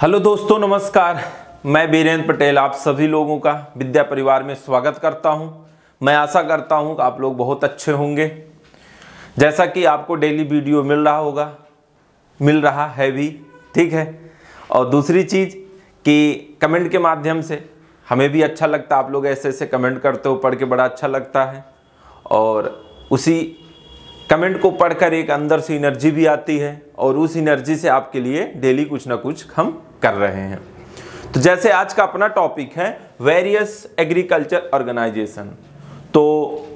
Hello दोस्तों नमस्कार मैं बीरेंद्र पटेल आप सभी लोगों का विद्या परिवार में स्वागत करता हूं मैं आशा करता हूं कि आप लोग बहुत अच्छे होंगे जैसा कि आपको डेली वीडियो मिल रहा होगा मिल रहा है भी ठीक है और दूसरी चीज़ कि कमेंट के माध्यम से हमें भी अच्छा लगता है आप लोग ऐसे ऐसे कमेंट करते हो पढ़ के बड़ा अच्छा लगता है और उसी कमेंट को पढ़कर एक अंदर से एनर्जी भी आती है और उस एनर्जी से आपके लिए डेली कुछ ना कुछ हम कर रहे हैं तो जैसे आज का अपना टॉपिक है वेरियस एग्रीकल्चर ऑर्गेनाइजेशन तो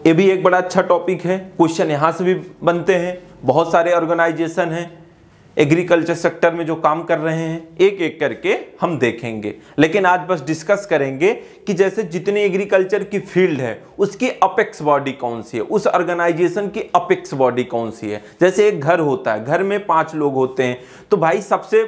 ये भी एक बड़ा अच्छा टॉपिक है क्वेश्चन यहाँ से भी बनते हैं बहुत सारे ऑर्गेनाइजेशन हैं एग्रीकल्चर सेक्टर में जो काम कर रहे हैं एक एक करके हम देखेंगे लेकिन आज बस डिस्कस करेंगे कि जैसे जितनी एग्रीकल्चर की फील्ड है उसकी अपेक्स बॉडी कौन सी है उस ऑर्गेनाइजेशन की अपेक्स बॉडी कौन सी है जैसे एक घर होता है घर में पांच लोग होते हैं तो भाई सबसे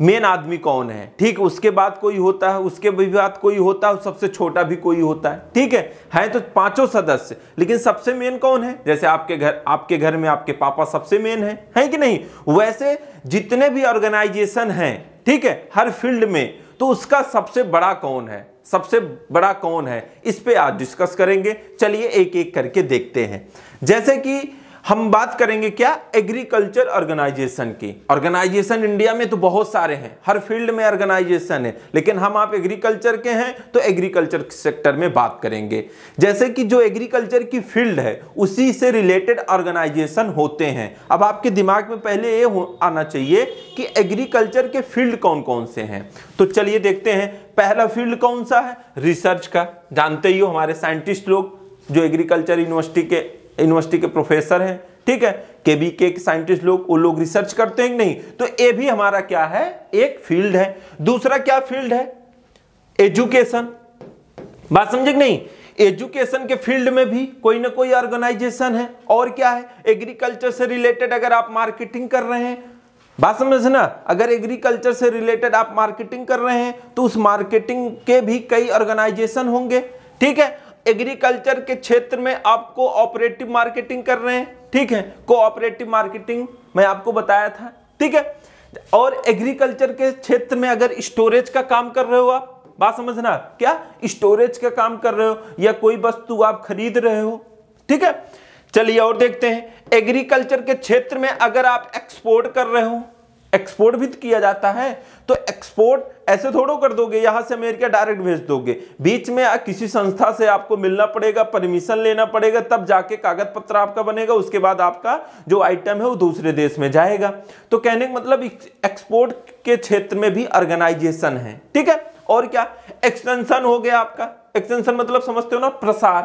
मेन आदमी कौन है ठीक उसके बाद कोई होता है उसके बाद कोई होता है सबसे छोटा भी कोई होता है ठीक है है तो पांचों सदस्य लेकिन सबसे मेन कौन है जैसे आपके घर आपके घर में आपके पापा सबसे मेन है है कि नहीं वैसे जितने भी ऑर्गेनाइजेशन हैं ठीक है हर फील्ड में तो उसका सबसे बड़ा कौन है सबसे बड़ा कौन है इस पर आज डिस्कस करेंगे चलिए एक एक करके देखते हैं जैसे कि हम बात करेंगे क्या एग्रीकल्चर ऑर्गेनाइजेशन की ऑर्गेनाइजेशन इंडिया में तो बहुत सारे हैं हर फील्ड में ऑर्गेनाइजेशन है लेकिन हम आप एग्रीकल्चर के हैं तो एग्रीकल्चर सेक्टर में बात करेंगे जैसे कि जो एग्रीकल्चर की फील्ड है उसी से रिलेटेड ऑर्गेनाइजेशन होते हैं अब आपके दिमाग में पहले ये आना चाहिए कि एग्रीकल्चर के फील्ड कौन कौन से हैं तो चलिए देखते हैं पहला फील्ड कौन सा है रिसर्च का जानते ही हो हमारे साइंटिस्ट लोग जो एग्रीकल्चर यूनिवर्सिटी के यूनिवर्सिटी के प्रोफेसर हैं ठीक है के बी के साइंटिस्ट लोग वो लोग रिसर्च करते हैं नहीं तो ये भी हमारा क्या है एक फील्ड है दूसरा क्या फील्ड है एजुकेशन बात समझे नहीं एजुकेशन के फील्ड में भी कोई ना कोई ऑर्गेनाइजेशन है और क्या है एग्रीकल्चर से रिलेटेड अगर आप मार्केटिंग कर रहे हैं बात समझना अगर एग्रीकल्चर से रिलेटेड आप मार्केटिंग कर रहे हैं तो उस मार्केटिंग के भी कई ऑर्गेनाइजेशन होंगे ठीक है एग्रीकल्चर के क्षेत्र में आप ऑपरेटिव मार्केटिंग कर रहे हैं ठीक है कोऑपरेटिव मार्केटिंग मैं आपको बताया था ठीक है और एग्रीकल्चर के क्षेत्र में अगर स्टोरेज का काम कर रहे हो आप बात समझना क्या स्टोरेज का काम कर रहे हो या कोई वस्तु आप खरीद रहे हो ठीक है चलिए और देखते हैं एग्रीकल्चर के क्षेत्र में अगर आप एक्सपोर्ट कर रहे हो एक्सपोर्ट भी किया जाता है तो एक्सपोर्ट ऐसे थोड़ो कर दोगे यहां से अमेरिका डायरेक्ट भेज दोगे बीच में किसी संस्था से आपको मिलना पड़ेगा परमिशन लेना पड़ेगा तब जाके कागज पत्र आपका बनेगा उसके बाद आपका जो आइटम है वो दूसरे देश में जाएगा तो कहने का मतलब एक्सपोर्ट के क्षेत्र में भी ऑर्गेनाइजेशन है ठीक है और क्या एक्सटेंशन हो गया आपका एक्सटेंशन मतलब समझते हो ना प्रसार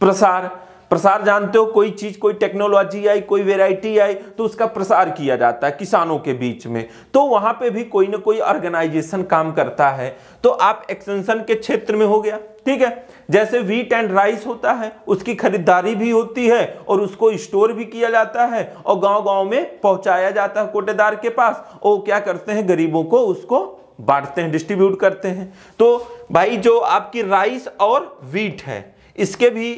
प्रसार प्रसार जानते हो कोई चीज कोई टेक्नोलॉजी आई कोई वेराइटी आई तो उसका प्रसार किया जाता है किसानों के बीच में तो वहां पे भी कोई ना कोई ऑर्गेनाइजेशन काम करता है तो आप एक्सटेंशन के क्षेत्र में हो गया ठीक है जैसे वीट एंड राइस होता है उसकी खरीदारी भी होती है और उसको स्टोर भी किया जाता है और गांव गांव में पहुंचाया जाता है कोटेदार के पास और क्या करते हैं गरीबों को उसको बांटते हैं डिस्ट्रीब्यूट करते हैं तो भाई जो आपकी राइस और वीट है इसके भी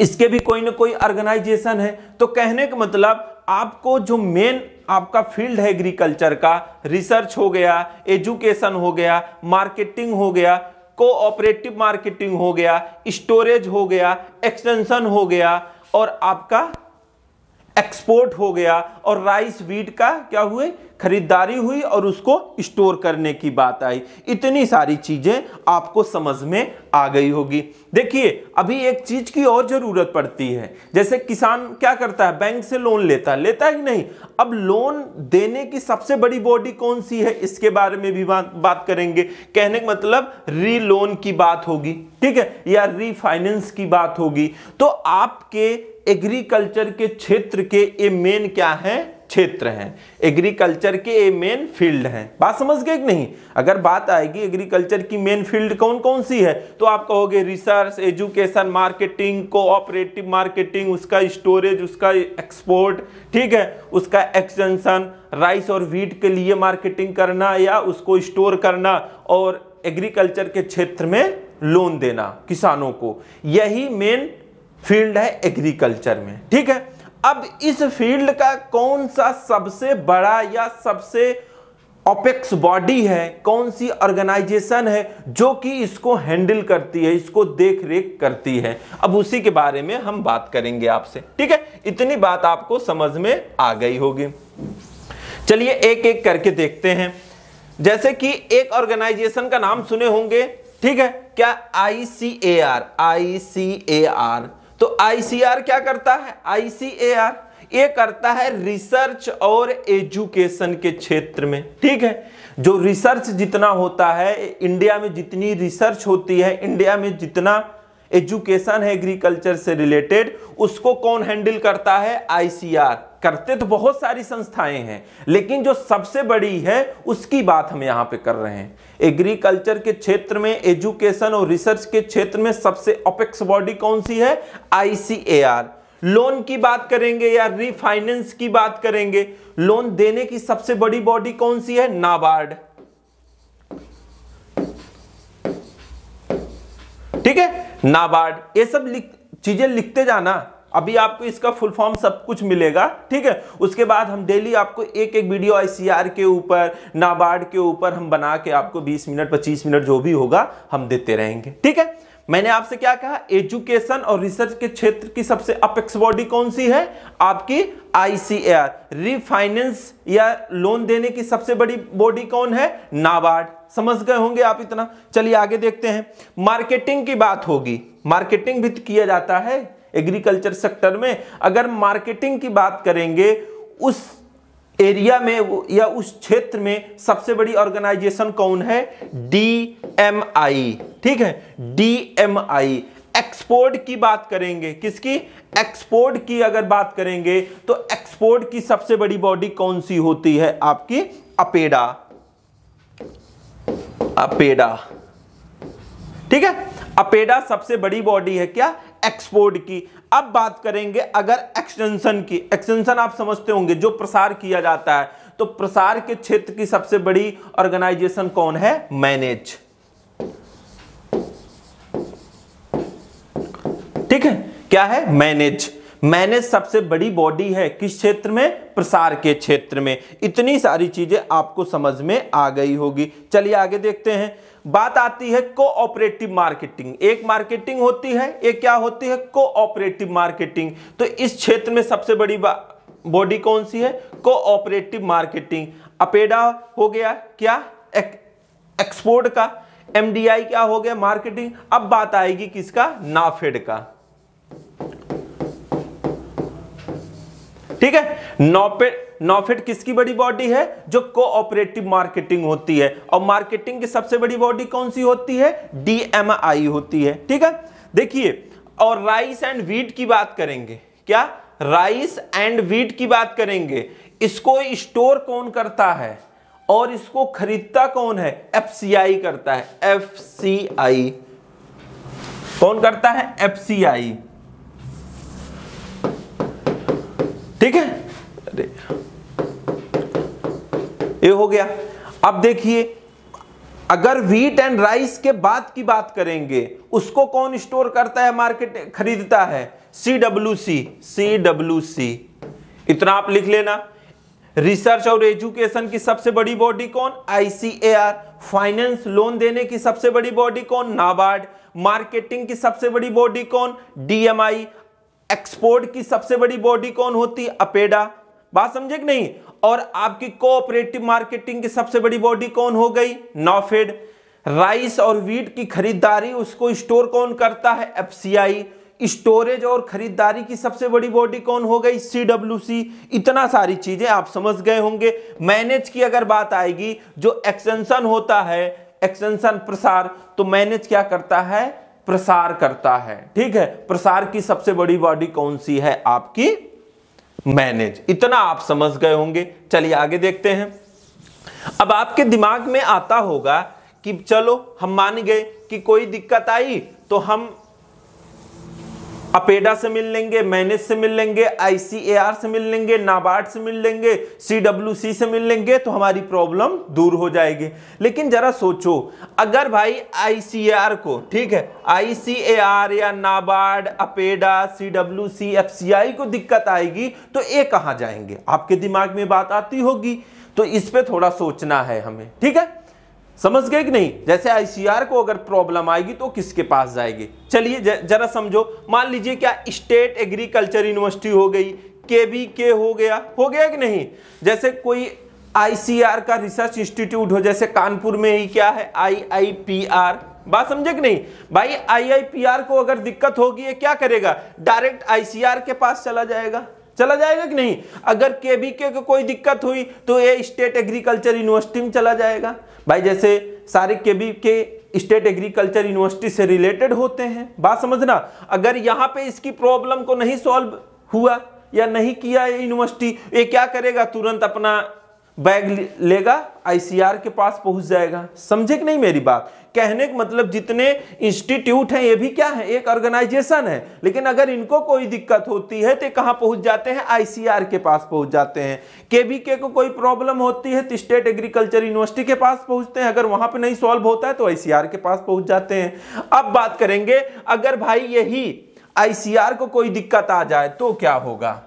इसके भी कोई ना कोई ऑर्गेनाइजेशन है तो कहने का मतलब आपको जो मेन आपका फील्ड है एग्रीकल्चर का रिसर्च हो गया एजुकेशन हो गया मार्केटिंग हो गया कोऑपरेटिव मार्केटिंग हो गया स्टोरेज हो गया एक्सटेंशन हो गया और आपका एक्सपोर्ट हो गया और राइस वीट का क्या हुए खरीदारी हुई और उसको स्टोर करने की बात आई इतनी सारी चीज़ें आपको समझ में आ गई होगी देखिए अभी एक चीज़ की और ज़रूरत पड़ती है जैसे किसान क्या करता है बैंक से लोन लेता है लेता है नहीं अब लोन देने की सबसे बड़ी बॉडी कौन सी है इसके बारे में भी बात बात करेंगे कहने का मतलब री लोन की बात होगी ठीक है या रीफाइनेंस की बात होगी तो आपके एग्रीकल्चर के क्षेत्र के ये मेन क्या है क्षेत्र हैं एग्रीकल्चर के ये मेन फील्ड हैं बात समझ गए कि नहीं अगर बात आएगी एग्रीकल्चर की मेन फील्ड कौन कौन सी है तो आप कहोगे research education marketing cooperative marketing उसका स्टोरेज उसका एक्सपोर्ट ठीक है उसका एक्सटेंशन राइस और व्हीट के लिए मार्केटिंग करना या उसको स्टोर करना और एग्रीकल्चर के क्षेत्र में लोन देना किसानों को यही मेन फील्ड है एग्रीकल्चर में ठीक है अब इस फील्ड का कौन सा सबसे बड़ा या सबसे ओपेक्स बॉडी है कौन सी ऑर्गेनाइजेशन है जो कि इसको हैंडल करती है इसको देख रेख करती है अब उसी के बारे में हम बात करेंगे आपसे ठीक है इतनी बात आपको समझ में आ गई होगी चलिए एक एक करके देखते हैं जैसे कि एक ऑर्गेनाइजेशन का नाम सुने होंगे ठीक है क्या I C A R I C A R तो आईसीआर क्या करता है आईसीएआर ये करता है रिसर्च और एजुकेशन के क्षेत्र में ठीक है जो रिसर्च जितना होता है इंडिया में जितनी रिसर्च होती है इंडिया में जितना एजुकेशन है एग्रीकल्चर से रिलेटेड उसको कौन हैंडल करता है आईसीआर करते तो बहुत सारी संस्थाएं हैं लेकिन जो सबसे बड़ी है उसकी बात हम यहाँ पे कर रहे हैं एग्रीकल्चर के क्षेत्र में एजुकेशन और रिसर्च के क्षेत्र में सबसे अपेक्स बॉडी कौन सी है आईसीएआर लोन की बात करेंगे या रिफाइनेंस की बात करेंगे लोन देने की सबसे बड़ी बॉडी कौन सी है नाबार्ड ठीक है नाबार्ड ये सब लिख, चीजें लिखते जाना अभी आपको इसका फुल फॉर्म सब कुछ मिलेगा ठीक है उसके बाद हम डेली आपको एक एक वीडियो आईसीआर के ऊपर नाबार्ड के ऊपर हम बना के आपको 20 मिनट 25 मिनट जो भी होगा हम देते रहेंगे ठीक है मैंने आपसे क्या कहा एजुकेशन और रिसर्च के क्षेत्र की सबसे अपेक्स बॉडी कौन सी है आपकी आईसीआर रिफाइनेंस या लोन देने की सबसे बड़ी बॉडी कौन है नाबार्ड समझ गए होंगे आप इतना चलिए आगे देखते हैं मार्केटिंग की बात होगी मार्केटिंग भी किया जाता है एग्रीकल्चर सेक्टर में अगर मार्केटिंग की बात करेंगे उस एरिया में या उस क्षेत्र में सबसे बड़ी ऑर्गेनाइजेशन कौन है डी एम आई ठीक है डी एम आई एक्सपोर्ट की बात करेंगे किसकी एक्सपोर्ट की अगर बात करेंगे तो एक्सपोर्ट की सबसे बड़ी बॉडी कौन सी होती है आपकी अपेडा अपेडा ठीक है अपेडा सबसे बड़ी बॉडी है क्या एक्सपोर्ट की अब बात करेंगे अगर एक्सटेंशन की एक्सटेंशन आप समझते होंगे जो प्रसार किया जाता है तो प्रसार के क्षेत्र की सबसे बड़ी ऑर्गेनाइजेशन कौन है मैनेज ठीक है क्या है मैनेज मैंने सबसे बड़ी बॉडी है किस क्षेत्र में प्रसार के क्षेत्र में इतनी सारी चीजें आपको समझ में आ गई होगी चलिए आगे देखते हैं बात आती है कोऑपरेटिव मार्केटिंग एक मार्केटिंग होती है एक क्या होती है कोऑपरेटिव मार्केटिंग तो इस क्षेत्र में सबसे बड़ी बॉडी कौन सी है कोऑपरेटिव मार्केटिंग अपेडा हो गया क्या एक्सपोर्ट का एमडीआई क्या हो गया मार्केटिंग अब बात आएगी किसका नाफेड का ठीक है नॉपेट नॉफेट किसकी बड़ी बॉडी है जो कोऑपरेटिव मार्केटिंग होती है और मार्केटिंग की सबसे बड़ी बॉडी कौन सी होती है डीएमआई होती है ठीक है देखिए और राइस एंड वीट की बात करेंगे क्या राइस एंड वीट की बात करेंगे इसको स्टोर कौन करता है और इसको खरीदता कौन है एफसीआई करता है एफसीआई कौन करता है एफसीआई ठीक है ये हो गया अब देखिए अगर व्हीट एंड राइस के बाद की बात करेंगे उसको कौन स्टोर करता है मार्केट खरीदता है C W C C W C इतना आप लिख लेना रिसर्च और एजुकेशन की सबसे बड़ी बॉडी कौन आईसीएआर फाइनेंस लोन देने की सबसे बड़ी बॉडी कौन नाबार्ड मार्केटिंग की सबसे बड़ी बॉडी कौन डीएमआई एक्सपोर्ट की सबसे बड़ी बॉडी कौन होती है अपेडा बात समझे कि नहीं और आपकी कोऑपरेटिव मार्केटिंग की सबसे बड़ी बॉडी कौन हो गई नॉफेड राइस और वीट की खरीदारी उसको स्टोर कौन करता है एफसीआई स्टोरेज और खरीदारी की सबसे बड़ी बॉडी कौन हो गई सी डब्ल्यू सी इतना सारी चीजें आप समझ गए होंगे मैनेज की अगर बात आएगी जो एक्सटेंशन होता है एक्सटेंशन प्रसार तो मैनेज क्या करता है प्रसार करता है ठीक है प्रसार की सबसे बड़ी बॉडी कौन सी है आपकी मैनेज इतना आप समझ गए होंगे चलिए आगे देखते हैं अब आपके दिमाग में आता होगा कि चलो हम मान गए कि कोई दिक्कत आई तो हम अपेडा से मिल लेंगे मैनेज से मिल लेंगे आईसीएआर से मिल लेंगे नाबार्ड से मिल लेंगे सीडब्ल्यूसी से मिल लेंगे तो हमारी प्रॉब्लम दूर हो जाएगी लेकिन जरा सोचो अगर भाई आईसीएआर को ठीक है आईसीएआर या नाबार्ड अपेडा सीडब्ल्यूसी एफसीआई को दिक्कत आएगी तो ये कहाँ जाएंगे आपके दिमाग में बात आती होगी तो इस पर थोड़ा सोचना है हमें ठीक है समझ गए कि नहीं जैसे आईसीआर को अगर प्रॉब्लम आएगी तो किसके पास जाएगी चलिए जरा समझो मान लीजिए क्या स्टेट एग्रीकल्चर यूनिवर्सिटी हो गई के बी के हो गया हो गया कि नहीं जैसे कोई आईसीआर का रिसर्च इंस्टीट्यूट हो जैसे कानपुर में ही क्या है आईआईपीआर बात समझे कि नहीं भाई आईआईपीआर को अगर दिक्कत होगी ये क्या करेगा डायरेक्ट आईसीआर के पास चला जाएगा चला जाएगा कि नहीं अगर केबीके को कोई दिक्कत हुई तो ये स्टेट एग्रीकल्चर यूनिवर्सिटी में चला जाएगा भाई जैसे सारे के बी के स्टेट एग्रीकल्चर यूनिवर्सिटी से रिलेटेड होते हैं बात समझना अगर यहाँ पे इसकी प्रॉब्लम को नहीं सॉल्व हुआ या नहीं किया यूनिवर्सिटी ये क्या करेगा तुरंत अपना बैग लेगा आईसीआर के पास पहुंच जाएगा समझे कि नहीं मेरी बात कहने का मतलब जितने इंस्टीट्यूट हैं ये भी क्या है एक ऑर्गेनाइजेशन है लेकिन अगर इनको कोई दिक्कत होती है तो कहाँ पहुंच जाते हैं आईसीआर के पास पहुंच जाते हैं केबीके को कोई प्रॉब्लम होती है तो स्टेट एग्रीकल्चर यूनिवर्सिटी के पास पहुंचते हैं अगर वहां पर नहीं सॉल्व होता है तो आई के पास पहुंच जाते हैं अब बात करेंगे अगर भाई यही आईसीआर को कोई दिक्कत आ जाए तो क्या होगा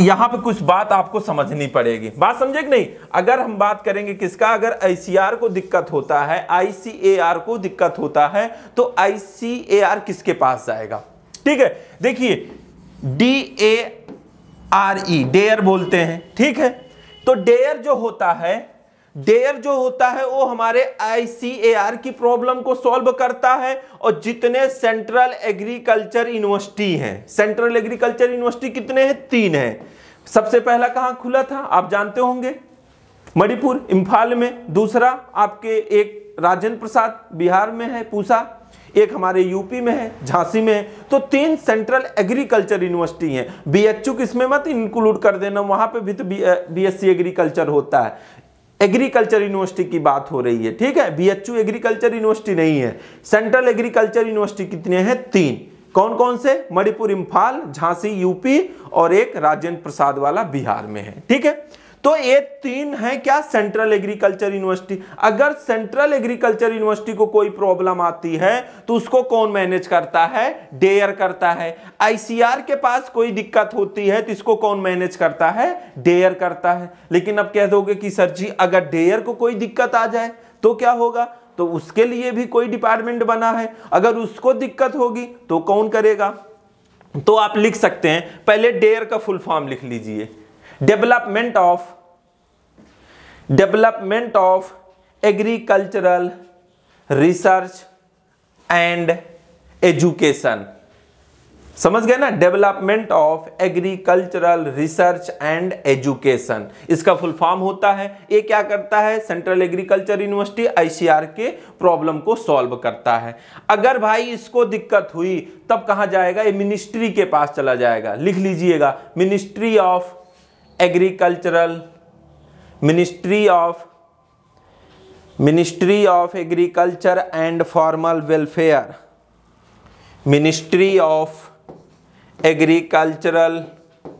यहां पे कुछ बात आपको समझनी पड़ेगी बात समझे कि नहीं अगर हम बात करेंगे किसका अगर आईसीआर को दिक्कत होता है आईसीएआर को दिक्कत होता है तो आईसीएआर किसके पास जाएगा ठीक है देखिए D A R E DARE बोलते हैं ठीक है तो डेयर जो होता है डेयर जो होता है वो हमारे आईसीएआर की प्रॉब्लम को सॉल्व करता है और जितने सेंट्रल एग्रीकल्चर यूनिवर्सिटी हैं सेंट्रल एग्रीकल्चर यूनिवर्सिटी कितने हैं तीन हैं सबसे पहला कहाँ खुला था आप जानते होंगे मणिपुर इम्फाल में दूसरा आपके एक राजेंद्र प्रसाद बिहार में है पूसा एक हमारे यूपी में है झांसी में है तो तीन सेंट्रल एग्रीकल्चर यूनिवर्सिटी हैं बीएचयू किसमें मत इंक्लूड कर देना वहाँ पे भी तो बीएससी एग्रीकल्चर होता है एग्रीकल्चर यूनिवर्सिटी की बात हो रही है ठीक है बीएचयू एग्रीकल्चर यूनिवर्सिटी नहीं है सेंट्रल एग्रीकल्चर यूनिवर्सिटी कितने हैं तीन कौन कौन से मणिपुर इम्फाल झांसी यूपी और एक राजेंद्र प्रसाद वाला बिहार में है ठीक है तो ये तीन है क्या सेंट्रल एग्रीकल्चर यूनिवर्सिटी अगर सेंट्रल एग्रीकल्चर यूनिवर्सिटी को कोई प्रॉब्लम आती है तो उसको कौन मैनेज करता है डेयर करता है आईसीआर के पास कोई दिक्कत होती है तो इसको कौन मैनेज करता है डेयर करता है लेकिन अब कह दोगे कि सर जी अगर डेयर को कोई दिक्कत आ जाए तो क्या होगा तो उसके लिए भी कोई डिपार्टमेंट बना है अगर उसको दिक्कत होगी तो कौन करेगा तो आप लिख सकते हैं पहले डेयर का फुल फॉर्म लिख लीजिए development of development of agricultural research and education समझ गए ना development of agricultural research and education इसका फुल फॉर्म होता है ये क्या करता है सेंट्रल एग्रीकल्चर यूनिवर्सिटी आईसीआर के प्रॉब्लम को सॉल्व करता है अगर भाई इसको दिक्कत हुई तब कहा जाएगा ये मिनिस्ट्री के पास चला जाएगा लिख लीजिएगा ministry of agricultural ministry of ministry of agriculture and formal welfare ministry of agricultural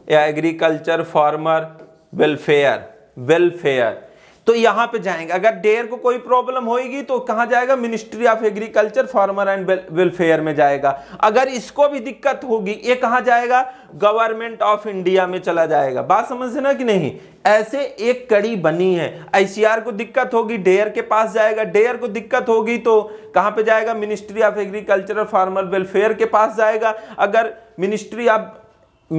Agriculture Farmer Welfare Welfare. तो यहाँ पे जाएंगे अगर डेयर को कोई प्रॉब्लम होगी तो कहाँ जाएगा ministry of agriculture farmer and welfare में जाएगा अगर इसको भी दिक्कत होगी ये कहाँ जाएगा गवर्नमेंट ऑफ इंडिया में चला जाएगा बात समझना कि नहीं ऐसे एक कड़ी बनी है आईसीआर को दिक्कत होगी डेयर के पास जाएगा डेयर को दिक्कत होगी तो कहाँ पे जाएगा ministry of agriculture farmer welfare के पास जाएगा अगर ministry of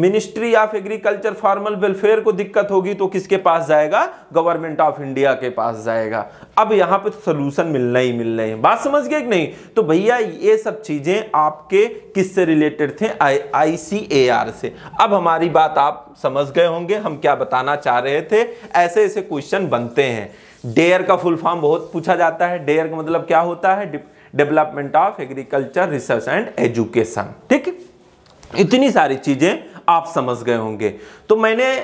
ministry of agriculture farmer welfare को दिक्कत होगी तो किसके पास जाएगा गवर्नमेंट ऑफ इंडिया के पास जाएगा अब यहां पे सोल्यूशन तो मिलना ही मिलना है बात समझ गए कि नहीं तो भैया ये सब चीजें आपके किससे रिलेटेड थे आईसीएआर से अब हमारी बात आप समझ गए होंगे हम क्या बताना चाह रहे थे ऐसे ऐसे क्वेश्चन बनते हैं डेयर का फुल फॉर्म बहुत पूछा जाता है डेयर का मतलब क्या होता है development of agriculture research and education ठीक इतनी सारी चीजें आप समझ गए होंगे तो मैंने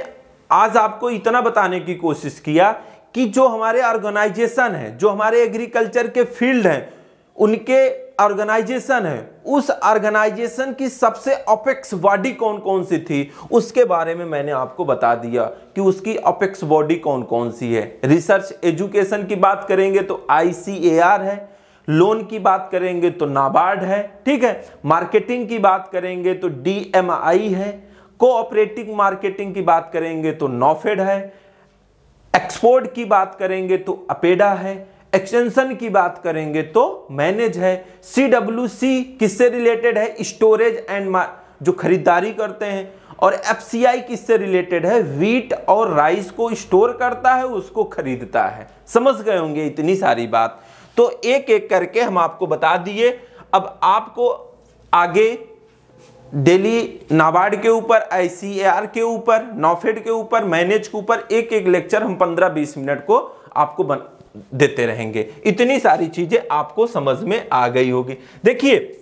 आज आपको इतना बताने की कोशिश किया कि जो हमारे ऑर्गेनाइजेशन है जो हमारे एग्रीकल्चर के फील्ड हैं उनके ऑर्गेनाइजेशन है उस ऑर्गेनाइजेशन की सबसे अपेक्स बॉडी कौन कौन सी थी उसके बारे में मैंने आपको बता दिया कि उसकी अपेक्स बॉडी कौन कौन सी है रिसर्च एजुकेशन की बात करेंगे तो आई है लोन की बात करेंगे तो नाबार्ड है ठीक है मार्केटिंग की बात करेंगे तो डी है कोऑपरेटिव मार्केटिंग की बात करेंगे तो नोफेड है एक्सपोर्ट की बात करेंगे तो अपेडा है एक्सटेंशन की बात करेंगे तो मैनेज है सी डब्ल्यू सी किससे रिलेटेड है स्टोरेज एंड जो खरीदारी करते हैं और एफ सी आई किससे रिलेटेड है वीट और राइस को स्टोर करता है उसको खरीदता है समझ गए होंगे इतनी सारी बात तो एक एक करके हम आपको बता दिए अब आपको आगे डेली नाबार्ड के ऊपर आई के ऊपर नॉफेड के ऊपर मैनेज के ऊपर एक एक लेक्चर हम 15-20 मिनट को आपको बन देते रहेंगे इतनी सारी चीजें आपको समझ में आ गई होगी देखिए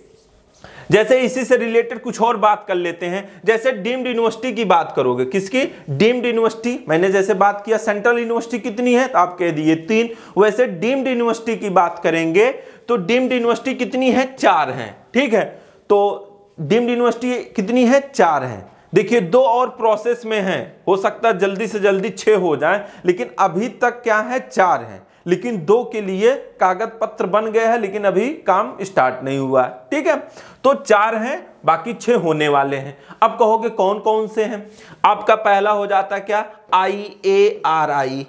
जैसे इसी से रिलेटेड कुछ और बात कर लेते हैं जैसे डीम्ड यूनिवर्सिटी की बात करोगे किसकी डीम्ड यूनिवर्सिटी मैंने जैसे बात किया सेंट्रल यूनिवर्सिटी कितनी है तो आप कह दिए तीन वैसे डीम्ड यूनिवर्सिटी की बात करेंगे तो डीम्ड यूनिवर्सिटी कितनी है चार हैं ठीक है तो डीम्ड यूनिवर्सिटी कितनी है चार है देखिए दो और प्रोसेस में है हो सकता है जल्दी से जल्दी छह हो जाए लेकिन अभी तक क्या है चार है लेकिन दो के लिए कागज पत्र बन गए हैं लेकिन अभी काम स्टार्ट नहीं हुआ है ठीक है तो चार हैं बाकी छह होने वाले हैं अब कहोगे कौन कौन से हैं आपका पहला हो जाता है क्या आई ए आर आई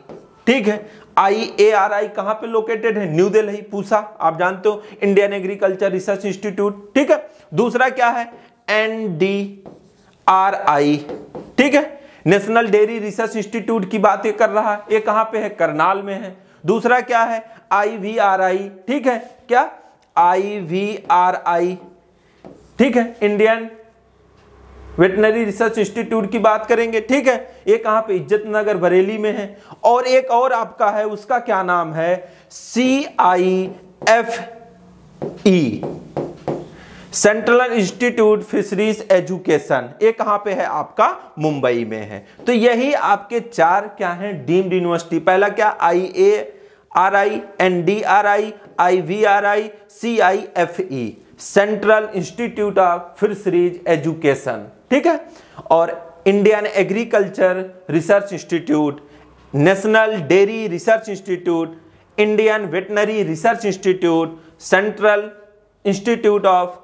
ठीक है आई ए आर आई कहाँ पे लोकेटेड है न्यू दिल्ली पूसा आप जानते हो इंडियन एग्रीकल्चर रिसर्च इंस्टीट्यूट ठीक है दूसरा क्या है एन डी आर आई ठीक है नेशनल डेयरी रिसर्च इंस्टीट्यूट की बात ये कर रहा है ये कहां पे है करनाल में है दूसरा क्या है आई वी आर आई ठीक है क्या आई वी आर आई ठीक है इंडियन वेटनरी रिसर्च इंस्टीट्यूट की बात करेंगे ठीक है ये कहां पे इज्जत नगर बरेली में है और एक और आपका है उसका क्या नाम है C I F E central institute fisheries education ये कहाँ पे है आपका मुंबई में है तो यही आपके चार क्या हैं डीम्ड यूनिवर्सिटी पहला क्या I A R I N D R I I V R I C I F E central institute of fisheries education ठीक है और Indian agriculture research institute national dairy research institute Indian veterinary research institute central institute of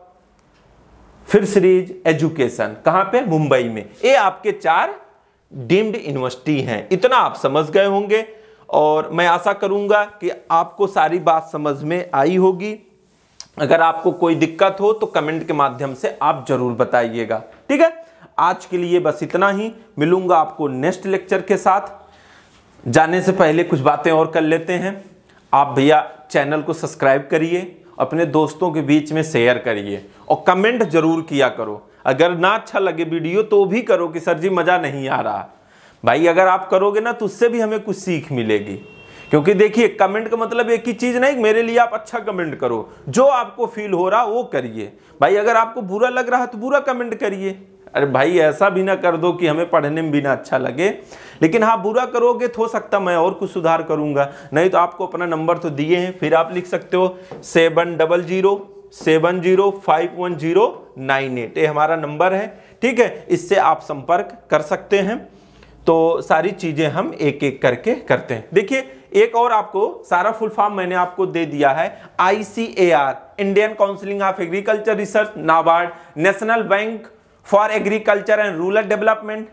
fisheries education कहां पे मुंबई में ये आपके चार deemed university हैं इतना आप समझ गए होंगे और मैं आशा करूंगा कि आपको सारी बात समझ में आई होगी अगर आपको कोई दिक्कत हो तो कमेंट के माध्यम से आप जरूर बताइएगा ठीक है आज के लिए बस इतना ही मिलूंगा आपको नेक्स्ट लेक्चर के साथ जाने से पहले कुछ बातें और कर लेते हैं आप भैया चैनल को सब्सक्राइब करिए अपने दोस्तों के बीच में शेयर करिए और कमेंट जरूर किया करो अगर ना अच्छा लगे वीडियो तो भी करो कि सर जी मज़ा नहीं आ रहा भाई अगर आप करोगे ना तो उससे भी हमें कुछ सीख मिलेगी क्योंकि देखिए कमेंट का मतलब एक ही चीज़ नहीं मेरे लिए आप अच्छा कमेंट करो जो आपको फील हो रहा वो करिए भाई अगर आपको बुरा लग रहा है तो बुरा कमेंट करिए अरे भाई ऐसा भी ना कर दो कि हमें पढ़ने में भी ना अच्छा लगे लेकिन हाँ बुरा करोगे तो हो सकता मैं और कुछ सुधार करूंगा नहीं तो आपको अपना नंबर तो दिए हैं फिर आप लिख सकते हो seven double zero seven zero five one zero nine eight ये हमारा नंबर है ठीक है इससे आप संपर्क कर सकते हैं तो सारी चीज़ें हम एक एक करके करते हैं देखिए एक और आपको सारा फुल फॉर्म मैंने आपको दे दिया है I C A R Indian council of agriculture research NABARD national bank for agriculture and rural development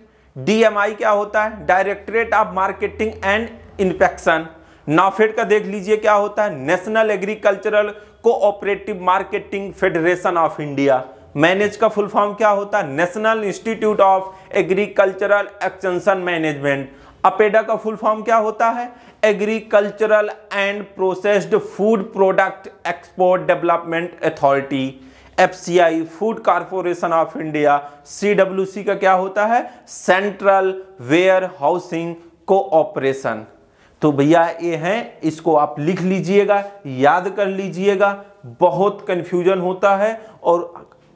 DMI क्या होता है directorate of marketing and inspection NAFED का देख लीजिए क्या होता है national agricultural cooperative marketing federation of India MANAGE का फुल फॉर्म क्या होता है national institute of agricultural extension management APEDA का फुल फॉर्म क्या होता है agricultural and processed food product export development authority FCI food corporation of India CWC का क्या होता है सेंट्रल वेयर हाउसिंग कोऑपरेशन तो भैया ये हैं इसको आप लिख लीजिएगा याद कर लीजिएगा बहुत कंफ्यूजन होता है और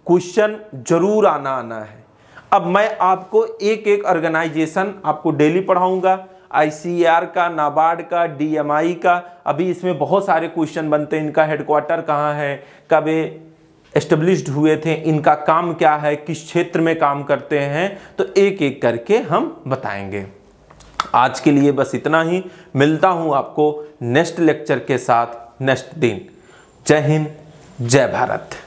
क्वेश्चन जरूर आना आना है अब मैं आपको एक एक ऑर्गेनाइजेशन आपको डेली पढ़ाऊंगा आईसीआर e का नाबार्ड का डीएमआई का अभी इसमें बहुत सारे क्वेश्चन बनते हैं इनका हेडक्वार्टर कहाँ है कब एस्टेब्लिश्ड हुए थे इनका काम क्या है किस क्षेत्र में काम करते हैं तो एक एक करके हम बताएंगे आज के लिए बस इतना ही मिलता हूं आपको नेक्स्ट लेक्चर के साथ नेक्स्ट दिन जय हिंद जय भारत